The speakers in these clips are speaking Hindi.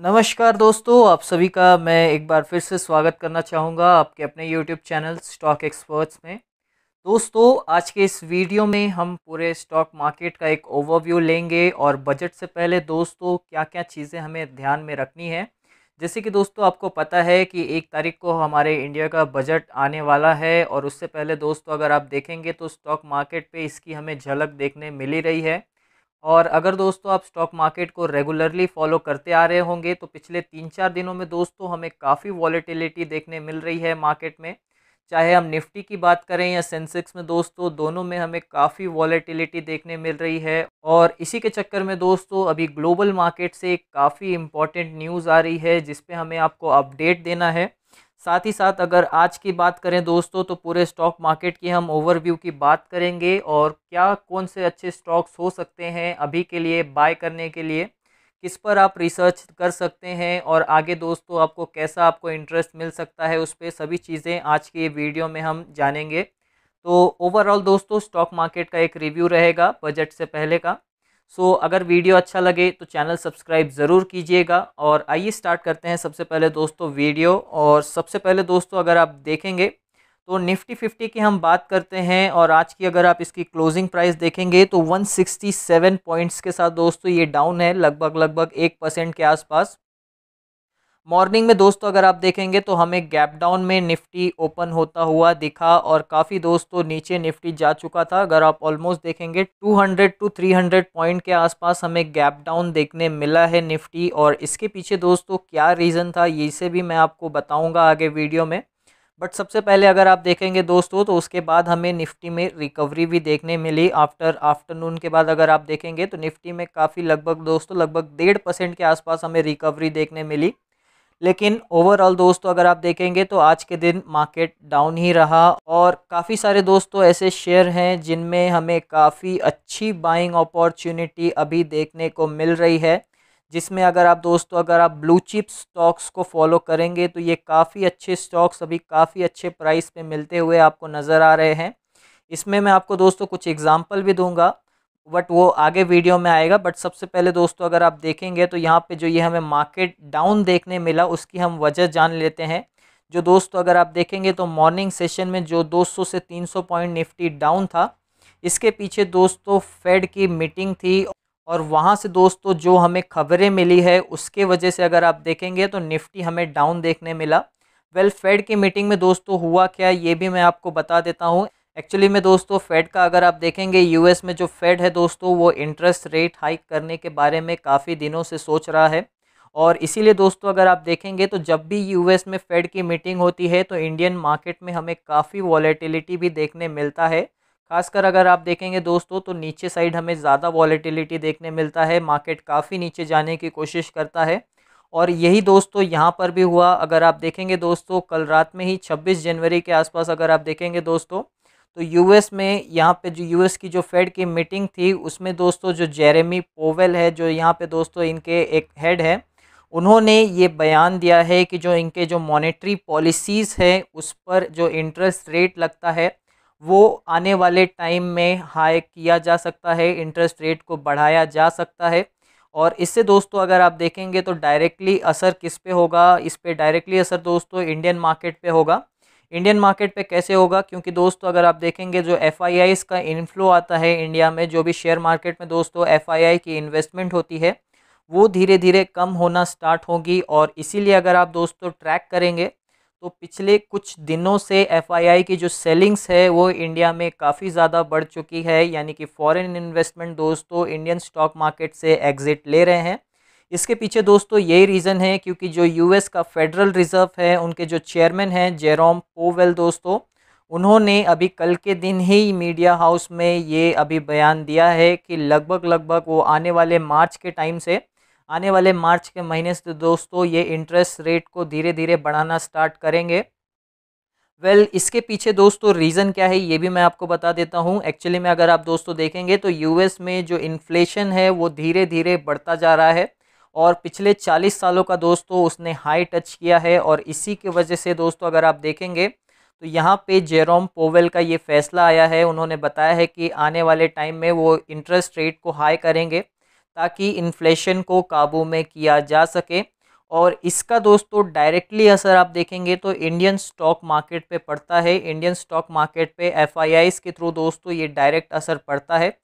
नमस्कार दोस्तों आप सभी का मैं एक बार फिर से स्वागत करना चाहूँगा आपके अपने यूट्यूब चैनल स्टॉक एक्सपर्ट्स में दोस्तों आज के इस वीडियो में हम पूरे स्टॉक मार्केट का एक ओवरव्यू लेंगे और बजट से पहले दोस्तों क्या क्या चीज़ें हमें ध्यान में रखनी है जैसे कि दोस्तों आपको पता है कि एक तारीख को हमारे इंडिया का बजट आने वाला है और उससे पहले दोस्तों अगर आप देखेंगे तो स्टॉक मार्केट पर इसकी हमें झलक देखने मिली रही है और अगर दोस्तों आप स्टॉक मार्केट को रेगुलरली फॉलो करते आ रहे होंगे तो पिछले तीन चार दिनों में दोस्तों हमें काफ़ी वॉलेटिलिटी देखने मिल रही है मार्केट में चाहे हम निफ्टी की बात करें या सेंसेक्स में दोस्तों दोनों में हमें काफ़ी वॉलेटिलिटी देखने मिल रही है और इसी के चक्कर में दोस्तों अभी ग्लोबल मार्केट से काफ़ी इंपॉर्टेंट न्यूज़ आ रही है जिस हमें आपको अपडेट देना है साथ ही साथ अगर आज की बात करें दोस्तों तो पूरे स्टॉक मार्केट की हम ओवरव्यू की बात करेंगे और क्या कौन से अच्छे स्टॉक्स हो सकते हैं अभी के लिए बाय करने के लिए किस पर आप रिसर्च कर सकते हैं और आगे दोस्तों आपको कैसा आपको इंटरेस्ट मिल सकता है उस पर सभी चीज़ें आज की वीडियो में हम जानेंगे तो ओवरऑल दोस्तों स्टॉक मार्केट का एक रिव्यू रहेगा बजट से पहले का सो अगर वीडियो अच्छा लगे तो चैनल सब्सक्राइब ज़रूर कीजिएगा और आइए स्टार्ट करते हैं सबसे पहले दोस्तों वीडियो और सबसे पहले दोस्तों अगर आप देखेंगे तो निफ्टी फिफ्टी की हम बात करते हैं और आज की अगर आप इसकी क्लोजिंग प्राइस देखेंगे तो 167 पॉइंट्स के साथ दोस्तों ये डाउन है लगभग लगभग एक परसेंट के आसपास मॉर्निंग में दोस्तों अगर आप देखेंगे तो हमें गैप डाउन में निफ्टी ओपन होता हुआ दिखा और काफ़ी दोस्तों नीचे निफ्टी जा चुका था अगर आप ऑलमोस्ट देखेंगे 200 टू 300 पॉइंट के आसपास हमें गैप डाउन देखने मिला है निफ्टी और इसके पीछे दोस्तों क्या रीज़न था ये से भी मैं आपको बताऊँगा आगे वीडियो में बट सबसे पहले अगर आप देखेंगे दोस्तों तो उसके बाद हमें निफ्टी में रिकवरी भी देखने मिली आफ्टर आफ्टरनून के बाद अगर आप देखेंगे तो निफ्टी में काफ़ी लगभग दोस्तों लगभग डेढ़ परसेंट के आसपास हमें रिकवरी देखने मिली लेकिन ओवरऑल दोस्तों अगर आप देखेंगे तो आज के दिन मार्केट डाउन ही रहा और काफ़ी सारे दोस्तों ऐसे शेयर हैं जिनमें हमें काफ़ी अच्छी बाइंग अपॉर्चुनिटी अभी देखने को मिल रही है जिसमें अगर आप दोस्तों अगर आप ब्लू चिप स्टॉक्स को फॉलो करेंगे तो ये काफ़ी अच्छे स्टॉक्स अभी काफ़ी अच्छे प्राइस पे मिलते हुए आपको नज़र आ रहे हैं इसमें मैं आपको दोस्तों कुछ एग्जांपल भी दूंगा बट वो आगे वीडियो में आएगा बट सबसे पहले दोस्तों अगर आप देखेंगे तो यहाँ पे जो ये हमें मार्केट डाउन देखने मिला उसकी हम वजह जान लेते हैं जो दोस्तों अगर आप देखेंगे तो मॉर्निंग सेशन में जो 200 से 300 पॉइंट निफ्टी डाउन था इसके पीछे दोस्तों फेड की मीटिंग थी और वहाँ से दोस्तों जो हमें खबरें मिली है उसके वजह से अगर आप देखेंगे तो निफ्टी हमें डाउन देखने मिला वेल well, फेड की मीटिंग में दोस्तों हुआ क्या ये भी मैं आपको बता देता हूँ एक्चुअली में दोस्तों फेड का अगर आप देखेंगे यूएस में जो फेड है दोस्तों वो इंटरेस्ट रेट हाइक करने के बारे में काफ़ी दिनों से सोच रहा है और इसीलिए दोस्तों अगर आप देखेंगे तो जब भी यूएस में फेड की मीटिंग होती है तो इंडियन मार्केट में हमें काफ़ी वॉलेटिलिटी भी देखने मिलता है खासकर अगर आप देखेंगे दोस्तों तो नीचे साइड हमें ज़्यादा वॉलेटिलिटी देखने मिलता है मार्केट काफ़ी नीचे जाने की कोशिश करता है और यही दोस्तों यहाँ पर भी हुआ अगर आप देखेंगे दोस्तों कल रात में ही 26 जनवरी के आसपास अगर आप देखेंगे दोस्तों तो यूएस में यहाँ पे जो यूएस की जो फेड की मीटिंग थी उसमें दोस्तों जो जेरेमी पोवेल है जो यहाँ पे दोस्तों इनके एक हेड है उन्होंने ये बयान दिया है कि जो इनके जो मॉनेटरी पॉलिसीज़ है उस पर जो इंटरेस्ट रेट लगता है वो आने वाले टाइम में हाई किया जा सकता है इंटरेस्ट रेट को बढ़ाया जा सकता है और इससे दोस्तों अगर आप देखेंगे तो डायरेक्टली असर किस पे होगा इस पे डायरेक्टली असर दोस्तों इंडियन मार्केट पे होगा इंडियन मार्केट पे कैसे होगा क्योंकि दोस्तों अगर आप देखेंगे जो एफ का इनफ्लो आता है इंडिया में जो भी शेयर मार्केट में दोस्तों एफ की इन्वेस्टमेंट होती है वो धीरे धीरे कम होना स्टार्ट होगी और इसीलिए अगर आप दोस्तों ट्रैक करेंगे तो पिछले कुछ दिनों से एफ की जो सेलिंग्स है वो इंडिया में काफ़ी ज़्यादा बढ़ चुकी है यानी कि फॉरेन इन्वेस्टमेंट दोस्तों इंडियन स्टॉक मार्केट से एग्ज़िट ले रहे हैं इसके पीछे दोस्तों यही रीज़न है क्योंकि जो यूएस का फेडरल रिज़र्व है उनके जो चेयरमैन हैं जेरोम पोवेल दोस्तों उन्होंने अभी कल के दिन ही मीडिया हाउस में ये अभी बयान दिया है कि लगभग लगभग वो आने वाले मार्च के टाइम से आने वाले मार्च के महीने से दोस्तों ये इंटरेस्ट रेट को धीरे धीरे बढ़ाना स्टार्ट करेंगे वेल well, इसके पीछे दोस्तों रीज़न क्या है ये भी मैं आपको बता देता हूँ एक्चुअली में अगर आप दोस्तों देखेंगे तो यूएस में जो इन्फ्लेशन है वो धीरे धीरे बढ़ता जा रहा है और पिछले 40 सालों का दोस्तों उसने हाई टच किया है और इसी के वजह से दोस्तों अगर आप देखेंगे तो यहाँ पे जेरोम पोवेल का ये फैसला आया है उन्होंने बताया है कि आने वाले टाइम में वो इंटरेस्ट रेट को हाई करेंगे ताकि इन्फ्लेशन को काबू में किया जा सके और इसका दोस्तों डायरेक्टली असर आप देखेंगे तो इंडियन स्टॉक मार्केट पे पड़ता है इंडियन स्टॉक मार्केट पे एफ के थ्रू दोस्तों ये डायरेक्ट असर पड़ता है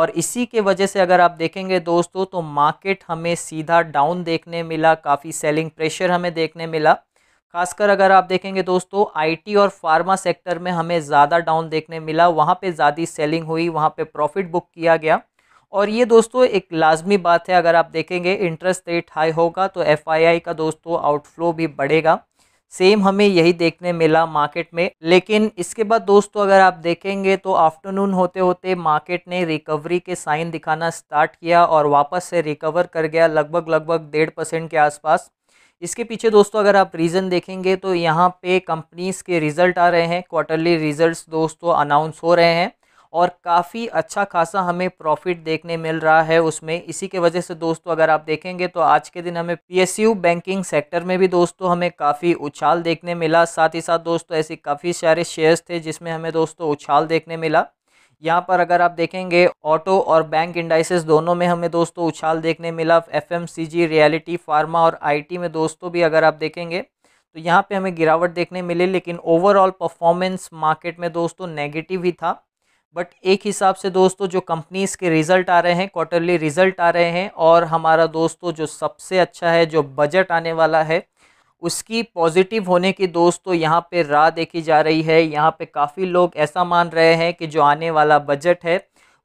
और इसी के वजह से अगर आप देखेंगे दोस्तों तो मार्केट हमें सीधा डाउन देखने मिला काफ़ी सेलिंग प्रेशर हमें देखने मिला खासकर अगर आप देखेंगे दोस्तों आईटी और फार्मा सेक्टर में हमें ज़्यादा डाउन देखने मिला वहाँ पे ज़्यादा सेलिंग हुई वहाँ पे प्रॉफिट बुक किया गया और ये दोस्तों एक लाजमी बात है अगर आप देखेंगे इंटरेस्ट रेट हाई होगा तो एफ का दोस्तों आउटफ्लो भी बढ़ेगा सेम हमें यही देखने मिला मार्केट में लेकिन इसके बाद दोस्तों अगर आप देखेंगे तो आफ्टरनून होते होते मार्केट ने रिकवरी के साइन दिखाना स्टार्ट किया और वापस से रिकवर कर गया लगभग लगभग डेढ़ परसेंट के आसपास इसके पीछे दोस्तों अगर आप रीज़न देखेंगे तो यहाँ पे कंपनीज के रिज़ल्ट आ रहे हैं क्वार्टरली रिज़ल्ट दोस्तों अनाउंस हो रहे हैं और काफ़ी अच्छा खासा हमें प्रॉफिट देखने मिल रहा है उसमें इसी के वजह से दोस्तों अगर आप देखेंगे तो आज के दिन हमें पी बैंकिंग सेक्टर में भी दोस्तों हमें काफ़ी उछाल देखने मिला साथ ही साथ दोस्तों ऐसे काफ़ी सारे शेयर्स थे जिसमें हमें दोस्तों उछाल देखने मिला यहाँ पर अगर आप देखेंगे ऑटो और बैंक इंडाइसेस दोनों में हमें दोस्तों उछाल देखने मिला एफएमसीजी रियलिटी फार्मा और आईटी में दोस्तों भी अगर आप देखेंगे तो यहाँ पे हमें गिरावट देखने मिली लेकिन ओवरऑल परफॉर्मेंस मार्केट में दोस्तों नेगेटिव ही था बट एक हिसाब से दोस्तों जो कंपनीज़ के रिज़ल्ट आ रहे हैं क्वार्टरली रिज़ल्ट आ रहे हैं और हमारा दोस्तों जो सबसे अच्छा है जो बजट आने वाला है उसकी पॉजिटिव होने की दोस्तों यहाँ पे राह देखी जा रही है यहाँ पे काफ़ी लोग ऐसा मान रहे हैं कि जो आने वाला बजट है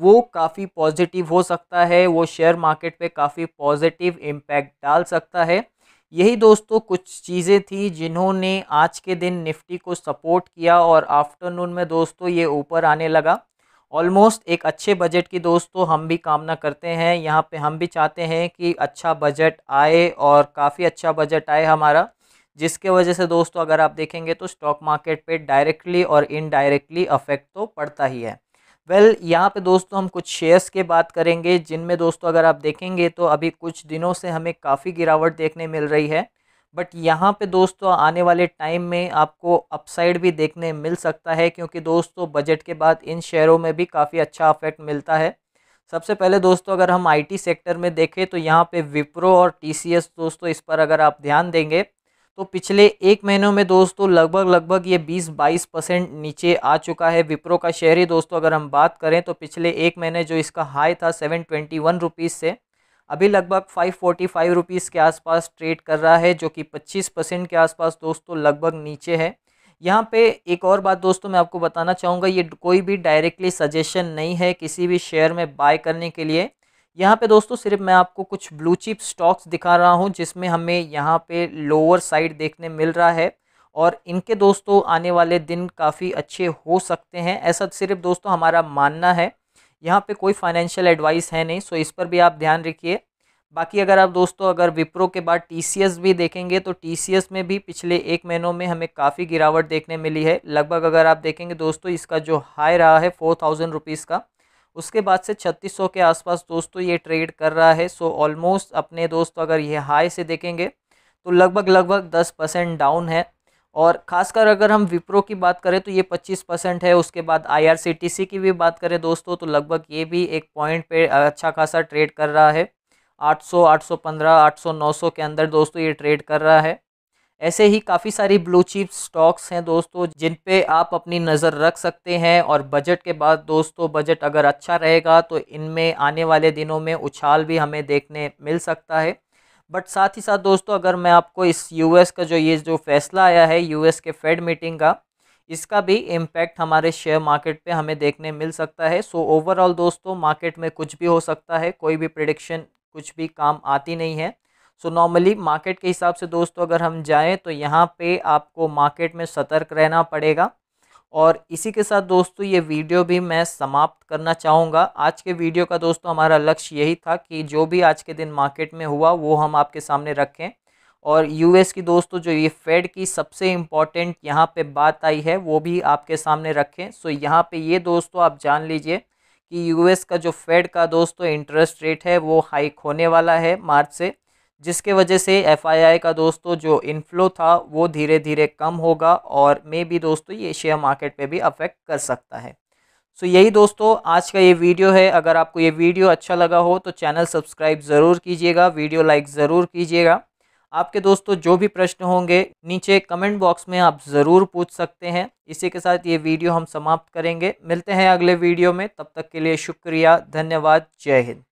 वो काफ़ी पॉजिटिव हो सकता है वो शेयर मार्केट पे काफ़ी पॉजिटिव इम्पैक्ट डाल सकता है यही दोस्तों कुछ चीज़ें थी जिन्होंने आज के दिन निफ्टी को सपोर्ट किया और आफ्टरनून में दोस्तों ये ऊपर आने लगा ऑलमोस्ट एक अच्छे बजट की दोस्तों हम भी कामना करते हैं यहाँ पे हम भी चाहते हैं कि अच्छा बजट आए और काफ़ी अच्छा बजट आए हमारा जिसके वजह से दोस्तों अगर आप देखेंगे तो स्टॉक मार्केट पे डायरेक्टली और इनडायरेक्टली अफेक्ट तो पड़ता ही है वेल well, यहाँ पे दोस्तों हम कुछ शेयर्स के बात करेंगे जिनमें दोस्तों अगर आप देखेंगे तो अभी कुछ दिनों से हमें काफ़ी गिरावट देखने मिल रही है बट यहाँ पे दोस्तों आने वाले टाइम में आपको अपसाइड भी देखने मिल सकता है क्योंकि दोस्तों बजट के बाद इन शेयरों में भी काफ़ी अच्छा अफेक्ट मिलता है सबसे पहले दोस्तों अगर हम आई सेक्टर में देखें तो यहाँ पर विप्रो और टी दोस्तों इस पर अगर आप ध्यान देंगे तो पिछले एक महीनों में दोस्तों लगभग लगभग ये 20-22 परसेंट नीचे आ चुका है विप्रो का शेयर ही दोस्तों अगर हम बात करें तो पिछले एक महीने जो इसका हाई था सेवन ट्वेंटी वन रुपीज़ से अभी लगभग फाइव फोर्टी फाइव रुपीज़ के आसपास ट्रेड कर रहा है जो कि पच्चीस परसेंट के आसपास दोस्तों लगभग नीचे है यहाँ पे एक और बात दोस्तों मैं आपको बताना चाहूँगा ये कोई भी डायरेक्टली सजेशन नहीं है किसी भी शेयर में बाय करने के लिए यहाँ पे दोस्तों सिर्फ मैं आपको कुछ ब्लू चिप स्टॉक्स दिखा रहा हूँ जिसमें हमें यहाँ पे लोअर साइड देखने मिल रहा है और इनके दोस्तों आने वाले दिन काफ़ी अच्छे हो सकते हैं ऐसा सिर्फ दोस्तों हमारा मानना है यहाँ पे कोई फाइनेंशियल एडवाइस है नहीं सो इस पर भी आप ध्यान रखिए बाकी अगर आप दोस्तों अगर विप्रो के बाद टी भी देखेंगे तो टी में भी पिछले एक महीनों में हमें काफ़ी गिरावट देखने मिली है लगभग अगर आप देखेंगे दोस्तों इसका जो हाई रहा है फोर थाउजेंड रुपीज़ का उसके बाद से 3600 के आसपास दोस्तों ये ट्रेड कर रहा है सो ऑलमोस्ट अपने दोस्तों अगर ये हाई से देखेंगे तो लगभग लगभग 10 परसेंट डाउन है और ख़ासकर अगर हम विप्रो की बात करें तो ये 25 परसेंट है उसके बाद आईआरसीटीसी की भी बात करें दोस्तों तो लगभग ये भी एक पॉइंट पे अच्छा खासा ट्रेड कर रहा है आठ सौ 800, सौ के अंदर दोस्तों ये ट्रेड कर रहा है ऐसे ही काफ़ी सारी ब्लू चिप स्टॉक्स हैं दोस्तों जिन पे आप अपनी नज़र रख सकते हैं और बजट के बाद दोस्तों बजट अगर अच्छा रहेगा तो इनमें आने वाले दिनों में उछाल भी हमें देखने मिल सकता है बट साथ ही साथ दोस्तों अगर मैं आपको इस यूएस का जो ये जो फैसला आया है यूएस के फेड मीटिंग का इसका भी इम्पैक्ट हमारे शेयर मार्केट पे हमें देखने मिल सकता है सो so, ओवरऑल दोस्तों मार्केट में कुछ भी हो सकता है कोई भी प्रिडिक्शन कुछ भी काम आती नहीं है सो नॉर्मली मार्केट के हिसाब से दोस्तों अगर हम जाएँ तो यहाँ पर आपको मार्केट में सतर्क रहना पड़ेगा और इसी के साथ दोस्तों ये वीडियो भी मैं समाप्त करना चाहूँगा आज के वीडियो का दोस्तों हमारा लक्ष्य यही था कि जो भी आज के दिन मार्केट में हुआ वो हम आपके सामने रखें और यूएस की दोस्तों जो ये फेड की सबसे इम्पॉर्टेंट यहाँ पे बात आई है वो भी आपके सामने रखें सो यहाँ पे ये दोस्तों आप जान लीजिए कि यू का जो फेड का दोस्तों इंटरेस्ट रेट है वो हाइक होने वाला है मार्च से जिसके वजह से एफआईआई का दोस्तों जो इनफ्लो था वो धीरे धीरे कम होगा और मे भी दोस्तों ये शेयर मार्केट पे भी अफेक्ट कर सकता है सो so, यही दोस्तों आज का ये वीडियो है अगर आपको ये वीडियो अच्छा लगा हो तो चैनल सब्सक्राइब ज़रूर कीजिएगा वीडियो लाइक ज़रूर कीजिएगा आपके दोस्तों जो भी प्रश्न होंगे नीचे कमेंट बॉक्स में आप ज़रूर पूछ सकते हैं इसी के साथ ये वीडियो हम समाप्त करेंगे मिलते हैं अगले वीडियो में तब तक के लिए शुक्रिया धन्यवाद जय हिंद